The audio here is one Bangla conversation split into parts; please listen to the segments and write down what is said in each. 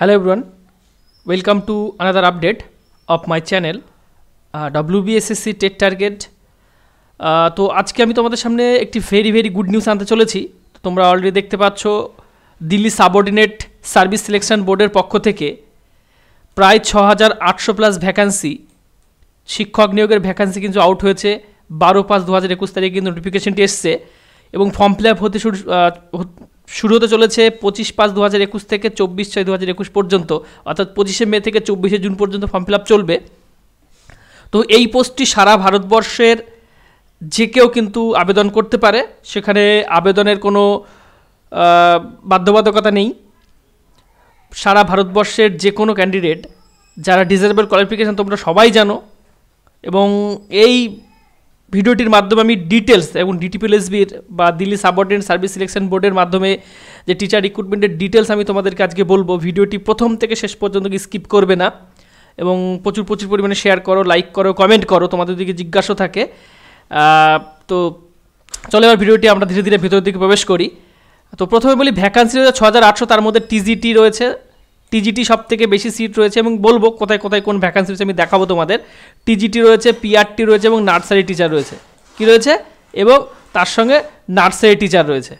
Hello everyone, welcome to another update of my channel uh, WBSSC TET Target uh, তো আজকে আমি তোমাদের সামনে একটি ভেরি ভেরি গুড নিউজ আনতে চলেছি তোমরা অলরেডি দেখতে পাচ্ছ দিল্লি সাবঅর্ডিনেট সার্ভিস সিলেকশন বোর্ডের পক্ষ থেকে প্রায় ছ হাজার আটশো প্লাস ভ্যাকান্সি শিক্ষক নিয়োগের ভ্যাকান্সি কিন্তু আউট হয়েছে বারো পাঁচ দু হাজার একুশ তারিখে কিন্তু নোটিফিকেশনটি এসছে এবং ফর্ম ফিল আপ হতে শুরু শুরু হতে চলেছে পঁচিশ পাঁচ দু হাজার একুশ থেকে চব্বিশ ছয় দু হাজার একুশ পর্যন্ত অর্থাৎ পঁচিশে মে থেকে চব্বিশে জুন পর্যন্ত ফর্ম ফিল আপ চলবে তো এই পোস্টটি সারা ভারতবর্ষের যে কেউ কিন্তু আবেদন করতে পারে সেখানে আবেদনের কোনো বাধ্যবাধকতা নেই সারা ভারতবর্ষের যে কোনো ক্যান্ডিডেট যারা ডিজেবল কোয়ালিফিকেশান তোমরা সবাই জানো এবং এই ভিডিওটির মাধ্যমে আমি ডিটেলস এবং ডিটিপিএলএসবির বা দিল্লি সাবঅর্ডিনেট সার্ভিস সিলেকশন বোর্ডের মাধ্যমে যে টিচার রিক্রুটমেন্টের ডিটেলস আমি তোমাদেরকে আজকে বলবো ভিডিওটি প্রথম থেকে শেষ পর্যন্ত স্কিপ করবে না এবং প্রচুর প্রচুর পরিমাণে শেয়ার করো লাইক করো কমেন্ট করো তোমাদের দিকে জিজ্ঞাসা থাকে তো চলো এবার ভিডিওটি আমরা ধীরে ধীরে ভেতরের দিকে প্রবেশ করি তো প্রথমে বলি ভ্যাকান্সি রয়েছে ছ হাজার আটশো তার মধ্যে টিজিটি রয়েছে টিজিটি সব থেকে বেশি সিট রয়েছে এবং বলবো কোথায় কোথায় কোন ভ্যাকান্সি রয়েছে আমি দেখাবো তোমাদের টিজিটি রয়েছে পিআরটি রয়েছে এবং নার্সারি টিচার রয়েছে কি রয়েছে এবং তার সঙ্গে নার্সারি টিচার রয়েছে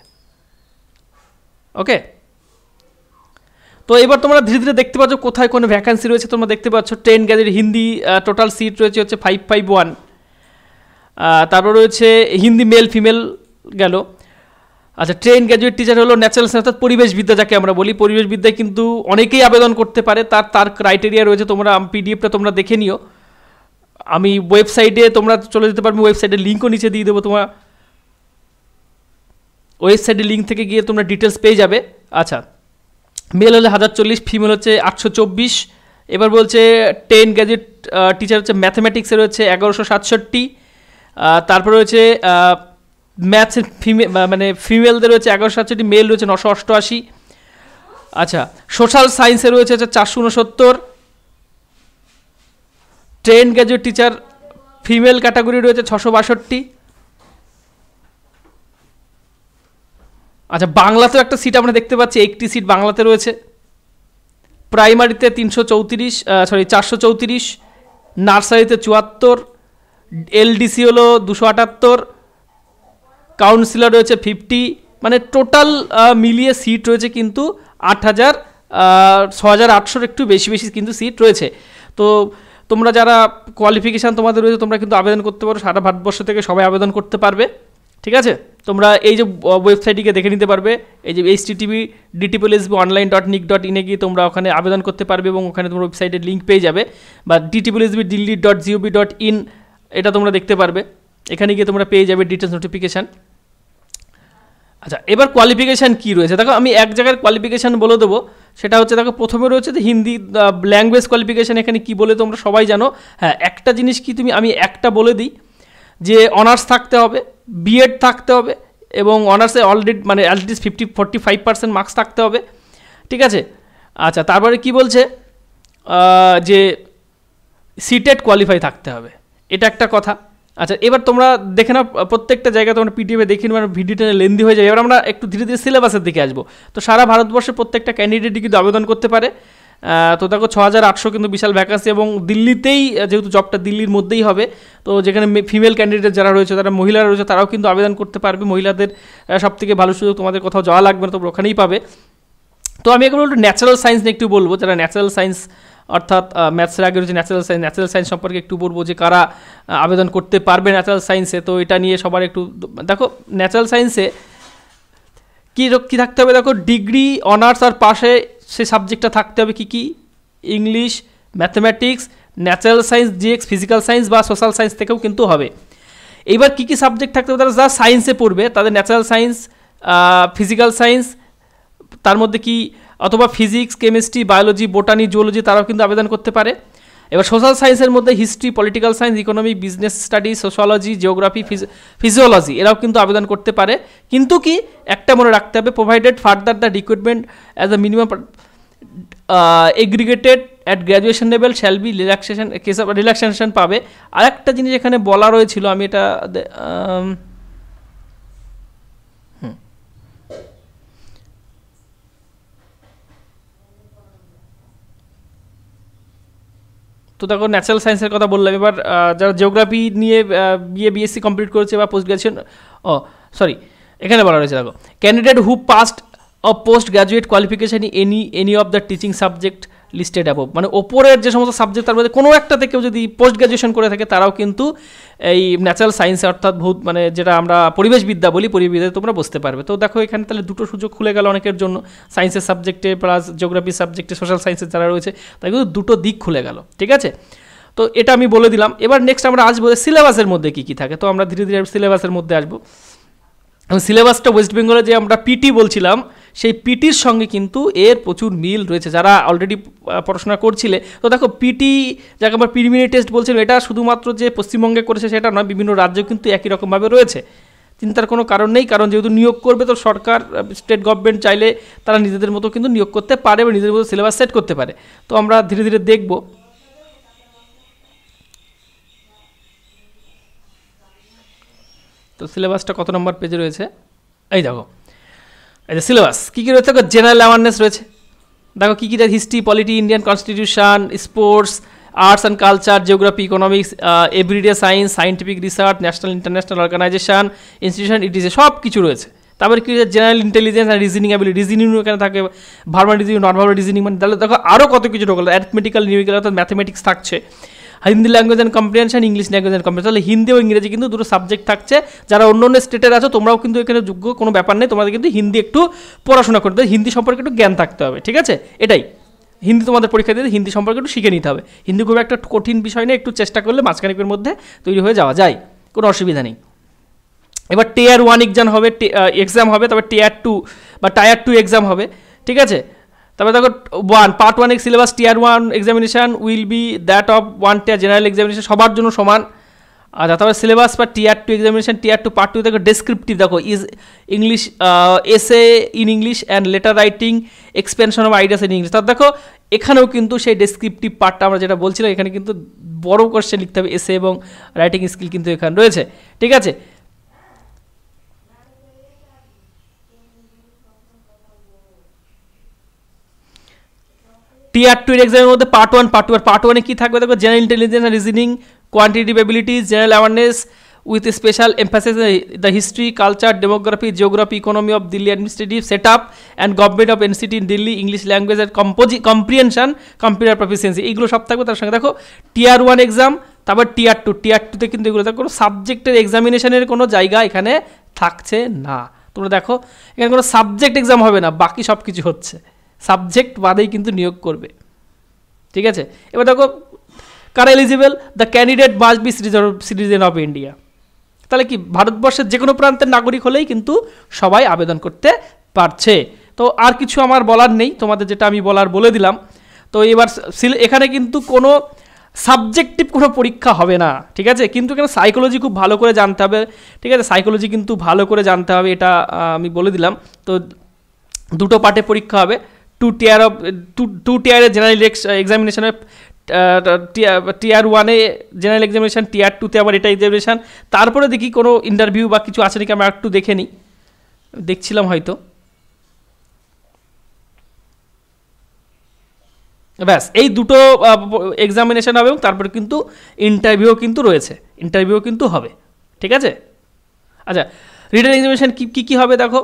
ওকে তো এবার তোমরা ধীরে ধীরে দেখতে পাচ্ছ কোথায় কোনো ভ্যাকান্সি রয়েছে তোমরা দেখতে পাচ্ছ train graduate Hindi total seat রয়েছে হচ্ছে ফাইভ ফাইভ ওয়ান তারপর রয়েছে হিন্দি মেল ফিমেল গেল আচ্ছা ট্রেন গ্র্যাজুয়েট টিচার হলো ন্যাচারাল সায়েন্স অর্থাৎ পরিবেশবিদ্যা যাকে আমরা বলি পরিবেশবিদ্যায় কিন্তু অনেকেই আবেদন করতে পারে তার তার ক্রাইটেরিয়া রয়েছে তোমরা পিডিএফটা তোমরা দেখে নিও আমি ওয়েবসাইটে তোমরা চলে যেতে পারবে ওয়েবসাইটের লিঙ্কও নিচে দিয়ে দেবো তোমার ওয়েবসাইটের লিঙ্ক থেকে গিয়ে তোমরা ডিটেলস পেয়ে যাবে আচ্ছা মেল হলে হাজার চল্লিশ ফিমেল হচ্ছে আটশো চব্বিশ এবার বলছে টেন গ্যাজেট টিচার হচ্ছে ম্যাথামেটিক্সে রয়েছে এগারোশো সাতষট্টি তারপর রয়েছে ম্যাথসের ফিমেল মানে ফিমেলদের রয়েছে এগারোশো সাতষট্টি মেল রয়েছে নশো অষ্টআশি আচ্ছা সোশ্যাল সায়েন্সে রয়েছে আচ্ছা চারশো উনসত্তর train graduate teacher female category রয়েছে ছশো বাষট্টি আচ্ছা বাংলাতেও একটা সিট আমরা দেখতে পাচ্ছি একটি সিট বাংলাতে রয়েছে প্রাইমারিতে তিনশো চৌত্রিশ সরি চারশো চৌত্রিশ নার্সারিতে চুয়াত্তর এলডিসি হলো দুশো আটাত্তর কাউন্সিলর রয়েছে ফিফটি মানে টোটাল মিলিয়ে সিট রয়েছে কিন্তু আট হাজার ছ হাজার আটশোর একটু বেশি বেশি কিন্তু সিট রয়েছে তো তোমরা যারা কোয়ালিফিকেশান তোমাদের রয়েছে তোমরা কিন্তু আবেদন করতে পারো সারা ভারতবর্ষ থেকে সবাই আবেদন করতে পারবে ঠিক আছে তোমরা এই যে ওয়েবসাইটটিকে দেখে নিতে পারবে এই যে H TV D triple SB online dot nick dot ইনে গিয়ে তোমরা ওখানে আবেদন করতে পারবে এবং ওখানে তোমরা ওয়েবসাইটের লিঙ্ক পেয়ে যাবে বা ডিটিপল এসবি দিল্লি ডট জিওবি ডট ইন এটা তোমরা দেখতে পারবে এখানে গিয়ে তোমরা পেয়ে যাবে ডিটেলস নোটিফিকেশান আচ্ছা এবার কোয়ালিফিকেশান কী রয়েছে দেখো আমি এক জায়গার কোয়ালিফিকেশান বলে দেবো সেটা হচ্ছে দেখো প্রথমে রয়েছে যে হিন্দি ল্যাঙ্গুয়েজ কোয়ালিফিকেশান এখানে কী বলে তোমরা সবাই জানো হ্যাঁ একটা জিনিস কি তুমি আমি একটা বলে দিই যে অনার্স থাকতে হবে বিএড থাকতে হবে এবং অনার্সে অলরেডি মানে at least fifty forty five percent marks থাকতে হবে ঠিক আছে আচ্ছা তারপরে কি বলছে যে সিটেড কোয়ালিফাই থাকতে হবে এটা একটা কথা আচ্ছা এবার তোমরা দেখে নাও প্রত্যেকটা জায়গায় তোমরা পিটিএফে দেখে নেবে মানে ভিডিওটা লেন্দি হয়ে যায় এবার আমরা একটু ধীরে ধীরে সিলেবাসের দিকে আসবো তো সারা ভারতবর্ষে প্রত্যেকটা ক্যান্ডিডেটই কিন্তু আবেদন করতে পারে তো দেখো ছ হাজার আটশো কিন্তু বিশাল ভ্যাকান্সি এবং দিল্লিতেই যেহেতু জবটা দিল্লির মধ্যেই হবে তো যেখানে ফিমেল ক্যান্ডিডেট যারা রয়েছে তারা মহিলারা রয়েছে তারাও কিন্তু আবেদন করতে পারবে মহিলাদের সব থেকে ভালো সুযোগ তোমাদের কোথাও যাওয়া লাগবে না তোমরা ওখানেই পাবে তো আমি এখন একটু ন্যাচারাল সায়েন্স নিয়ে একটু বলবো যারা ন্যাচারাল সায়েন্স অর্থাৎ ম্যাথসের আগে রয়েছে ন্যাচারাল সায়েন্স ন্যাচারাল সায়েন্স সম্পর্কে একটু বলবো যে কারা আবেদন করতে পারবে ন্যাচারাল সায়েন্সে তো এটা নিয়ে সবার একটু দেখো ন্যাচারাল সায়েন্সে কী কী থাকতে হবে দেখো ডিগ্রি অনার্স আর পাশে সে সাবজেক্টটা থাকতে হবে কী কী ইংলিশ ম্যাথমেটিক্স ন্যাচারাল সায়েন্স জিএক্স ফিজিক্যাল সায়েন্স বা সোশ্যাল সায়েন্স থেকেও কিন্তু হবে এইবার কী কী সাবজেক্ট থাকতে হবে তারা যারা সায়েন্সে পড়বে তাদের ন্যাচারাল সায়েন্স ফিজিক্যাল সায়েন্স তার মধ্যে কি অথবা physics chemistry biology botany zoology তারাও কিন্তু আবেদন করতে পারে এবার সোশ্যাল সায়েন্সের মধ্যে history political science economy business study sociology geography physiology এরাও কিন্তু আবেদন করতে পারে কিন্তু কি একটা মনে রাখতে হবে provided further the recruitment as a minimum aggregated at graduation level shall be relaxation case relaxation পাবে আর একটা জিনিস এখানে বলা রয়েছিল আমি এটা হুম তো দেখো ন্যাচারাল সায়েন্সের কথা বললাম এবার যারা জিওগ্রাফি নিয়ে বিএ বিএসসি কমপ্লিট করেছে বা পোস্ট গ্রাজুয়েশন ও সরি এখানে বলা রয়েছে দেখো candidate who passed uh post graduate qualification any any of the teaching subject listed above মানে ওপরের যে সমস্ত সাবজেক্ট তার মধ্যে কোনো একটা থেকেও যদি পোস্ট গ্র্যাজুয়েশন করে থাকে তারাও কিন্তু এই ন্যাচারাল সায়েন্সে অর্থাৎ ভূত মানে যেটা আমরা পরিবেশবিদ্যা বলি পরিবেশবিদ্যায় তোমরা বসতে পারবে তো দেখো এখানে তাহলে দুটো সুযোগ খুলে গেল অনেকের জন্য সায়েন্সের সাবজেক্টে প্লাস জিওগ্রাফি সাবজেক্টে সোশ্যাল সায়েন্সের যারা রয়েছে তাই কিন্তু দুটো দিক খুলে গেল ঠিক আছে তো এটা আমি বলে দিলাম এবার নেক্সট আমরা আসবো সিলেবাসের মধ্যে কী কী থাকে তো আমরা ধীরে ধীরে সিলেবাসের মধ্যে আসবো সিলেবাসটা ওয়েস্ট বেঙ্গলে যে আমরা পিটি বলছিলাম সেই পিটির সঙ্গে কিন্তু এর প্রচুর মিল রয়েছে যারা অলরেডি পড়াশোনা করছিলে তো দেখো পিটি যাকে আমরা প্রিলিমিনারি টেস্ট বলছিলাম এটা শুধুমাত্র যে পশ্চিমবঙ্গে করেছে সেটা নয় বিভিন্ন রাজ্যেও কিন্তু একই রকমভাবে রয়েছে চিন্তার কোনো কারণ নেই কারণ যেহেতু নিয়োগ করবে তো সরকার স্টেট গভর্নমেন্ট চাইলে তারা নিজেদের মতো কিন্তু নিয়োগ করতে পারে বা নিজেদের মতো সিলেবাস সেট করতে পারে তো আমরা ধীরে ধীরে দেখব তো সিলেবাসটা কত নম্বর পেজে রয়েছে এই দেখো আচ্ছা সিলেবাস কী কী রয়েছে জেনারেল অ্যাওয়ারনেস রয়েছে দেখো কী কী history polity Indian constitution sports arts and culture geography economics everyday science scientific research national international organisation institution it is সব কিছু রয়েছে তারপরে কী general intelligence and reasoning ability reasoning এখানে থাকে ভার্মাল রিজনিং নন ভার্মাল রিজনিং মানে তাহলে দেখো আরও কত কিছু ঢোকালো অ্যাথমেটিক্যাল নিউমিক্যাল অর্থাৎ ম্যাথমেটিক্স থাকছে Hindi language and comprehension English language and comprehension তাহলে হিন্দি ও ইংরেজি কিন্তু দুটো সাবজেক্ট থাকছে যারা অন্য অন্য স্টেটের আছে তোমরাও কিন্তু এখানে যোগ্য কোনো ব্যাপার নেই তোমাদের কিন্তু হিন্দি একটু পড়াশোনা করতে হিন্দি সম্পর্কে একটু জ্ঞান থাকতে হবে ঠিক আছে এটাই হিন্দি তোমাদের পরীক্ষা দিতে হিন্দি সম্পর্কে একটু শিখে নিতে হবে হিন্দি খুব একটা কঠিন বিষয় নেই একটু চেষ্টা করলে মাঝখানিকের মধ্যে তৈরি হয়ে যাওয়া যায় কোনো অসুবিধা নেই এবার টেয়ার ওয়ান এক্সাম হবে এক্সাম হবে তারপর টেয়ার টু বা টায়ার টু এক্সাম হবে ঠিক আছে তারপরে দেখো ওয়ান পার্ট ওয়ান এক syllabus tier one examination will be that of one tier general examination সবার জন্য সমান আচ্ছা তারপরে সিলেবাস বা tier two examination tier two part two দেখো ডেসক্রিপটিভ দেখো is English essay in English and letter writing expansion of ideas in English তার দেখো এখানেও কিন্তু সেই ডেসক্রিপটিভ পার্টটা আমরা যেটা বলছিলাম এখানে কিন্তু বড় কোশ্চেন লিখতে হবে এসে এবং রাইটিং স্কিল কিন্তু এখানে রয়েছে ঠিক আছে টিয়ার টু এর এক্সামের মধ্যে পার্ট ওয়ান পার্ট টু আর পার্ট ওয়ানে কী থাকবে দেখো general intelligence and reasoning quantitative abilities general awareness with special emphasis the history culture demography geography economy of Delhi administrative set up and government of NCT in Delhi English language and compo comprehension computer proficiency এইগুলো সব থাকবে তার সঙ্গে দেখো টিয়ার ওয়ান এক্সাম তারপর টিয়ার টু টিয়ার টুতে কিন্তু এগুলো কোনো সাবজেক্টের এক্সামিনেশনের কোনো জায়গা এখানে থাকছে না তোমরা দেখো এখানে কোনো সাবজেক্ট এক্সাম হবে না বাকি সব কিছু হচ্ছে সাবজেক্ট বাদেই কিন্তু নিয়োগ করবে ঠিক আছে এবার দেখো কার এলিজিবল দ্য ক্যান্ডিডেট বাস বি সিটিজেন অফ ইন্ডিয়া তাহলে কি ভারতবর্ষের যে কোনো প্রান্তের নাগরিক হলেই কিন্তু সবাই আবেদন করতে পারছে তো আর কিছু আমার বলার নেই তোমাদের যেটা আমি বলার বলে দিলাম তো এবার এখানে কিন্তু কোনো সাবজেক্টিভ কোনো পরীক্ষা হবে না ঠিক আছে কিন্তু কেন সাইকোলজি খুব ভালো করে জানতে হবে ঠিক আছে সাইকোলজি কিন্তু ভালো করে জানতে হবে এটা আমি বলে দিলাম তো দুটো পার্টে পরীক্ষা হবে two tier of two two টিয়ারের জেনারেল এক্সামিনেশনের টিয়ার ওয়ানে জেনারেল এক্সামিনেশান টিয়ার টুতে আবার এটা এক্সামিনেশান তারপরে দেখি কোনো ইন্টারভিউ বা কিছু আছে নাকি আমি একটু দেখে নিই দেখছিলাম হয়তো ব্যাস এই দুটো এক্সামিনেশান হবে এবং তারপরে কিন্তু ইন্টারভিউও কিন্তু রয়েছে ইন্টারভিউও কিন্তু হবে ঠিক আছে আচ্ছা রিটার্ন এক্সামিনেশান কী কী হবে দেখো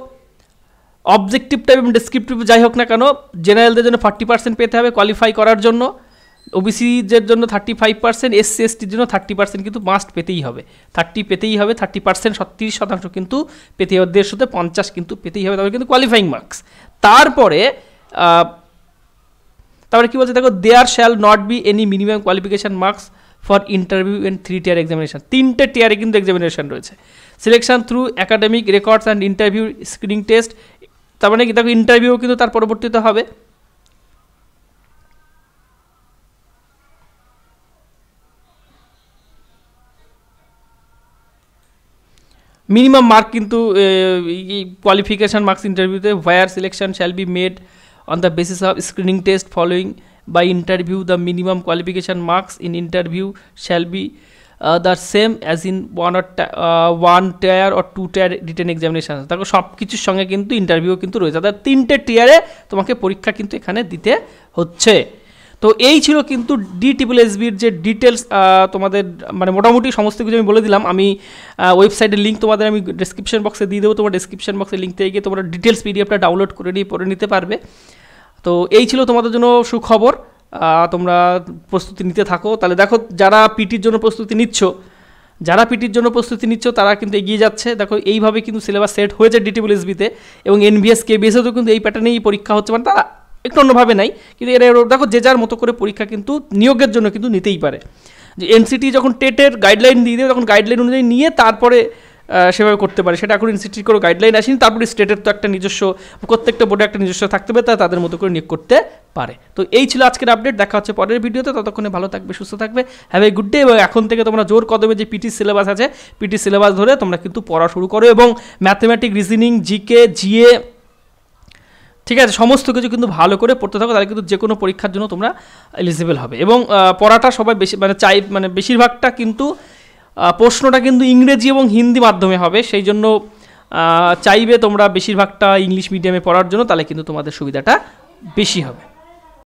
অবজেক্টিভটা এবং ডিসক্রিপটিভ যাই হোক না কেন জেনারেলদের জন্য ফার্টি পার্সেন্ট পেতে হবে কোয়ালিফাই করার জন্য ওবিসিদের জন্য থার্টি ফাইভ পার্সেন্ট এসসি এসটির জন্য থার্টি পার্সেন্ট কিন্তু মাস্ট পেতেই হবে থার্টি পেতেই হবে থার্টি পার্সেন্ট তিরিশ শতাংশ কিন্তু পেতেই হবে দেড়শোতে পঞ্চাশ কিন্তু পেতেই হবে তারপরে কিন্তু কোয়ালিফাইং মার্কস তারপরে তারপরে কী বলছে দেখো there shall not be any minimum qualification marks for interview and three tier examination তিনটে টিয়ারে কিন্তু এক্সামিনেশান রয়েছে selection through academic records and interview screening test তার মানে কি দেখো ইন্টারভিউ কিন্তু তার পরবর্তীতে হবে মিনিমাম মার্ক কিন্তু কোয়ালিফিকেশান মার্কস ইন্টারভিউতে where selection shall be made on the basis of screening test following by interview the minimum qualification marks in interview shall be the same as in one or one tier or two tier written examination দেখো সব কিছুর সঙ্গে কিন্তু ইন্টারভিউ কিন্তু রয়েছে অর্থাৎ তিনটে টিয়ারে তোমাকে পরীক্ষা কিন্তু এখানে দিতে হচ্ছে তো এই ছিল কিন্তু ডি ট্রিপল এসবির যে ডিটেলস তোমাদের মানে মোটামুটি সমস্ত কিছু আমি বলে দিলাম আমি ওয়েবসাইটের লিঙ্ক তোমাদের আমি ডিসক্রিপশন বক্সে দিয়ে দেবো তোমার ডিসক্রিপশন বক্সে লিঙ্ক থেকে গিয়ে তোমরা ডিটেলস পিডিএফটা ডাউনলোড করে নিয়ে পড়ে নিতে পারবে তো এই ছিল তোমাদের জন্য সুখবর তোমরা প্রস্তুতি নিতে থাকো তাহলে দেখো যারা পিটির জন্য প্রস্তুতি নিচ্ছ যারা পিটির জন্য প্রস্তুতি নিচ্ছ তারা কিন্তু এগিয়ে যাচ্ছে দেখো এইভাবে কিন্তু সিলেবাস সেট হয়েছে ডিটিবল এসবিতে এবং এনবিএস কেবিএসেও কিন্তু এই প্যাটার্নেই পরীক্ষা হচ্ছে মানে তারা একটু অন্যভাবে নাই কিন্তু এরা দেখো যে যার মতো করে পরীক্ষা কিন্তু নিয়োগের জন্য কিন্তু নিতেই পারে যে এনসিটি যখন টেটের গাইডলাইন দিয়ে দেবে তখন গাইডলাইন অনুযায়ী নিয়ে তারপরে সেভাবে করতে পারে সেটা এখন ইনস্টিটিউট করে গাইডলাইন আসেনি তারপরে স্টেটের তো একটা নিজস্ব প্রত্যেকটা বোর্ডে একটা নিজস্ব থাকতে পারে তা তাদের মতো করে নিয়োগ করতে পারে তো এই ছিল আজকের আপডেট দেখা হচ্ছে পরের ভিডিওতে ততক্ষণে ভালো থাকবে সুস্থ থাকবে হ্যাভ এ গুড ডে এবং এখন থেকে তোমরা জোর কদমে যে পিটি সিলেবাস আছে পিটি সিলেবাস ধরে তোমরা কিন্তু পড়া শুরু করো এবং ম্যাথমেটিক রিজনিং জিকে জিএ ঠিক আছে সমস্ত কিছু কিন্তু ভালো করে পড়তে থাকো তাহলে কিন্তু যে কোনো পরীক্ষার জন্য তোমরা এলিজিবল হবে এবং পড়াটা সবাই বেশি মানে চাই মানে বেশিরভাগটা কিন্তু প্রশ্নটা কিন্তু ইংরেজি এবং হিন্দি মাধ্যমে হবে সেই জন্য চাইবে তোমরা বেশিরভাগটা ইংলিশ মিডিয়ামে পড়ার জন্য তাহলে কিন্তু তোমাদের সুবিধাটা বেশি হবে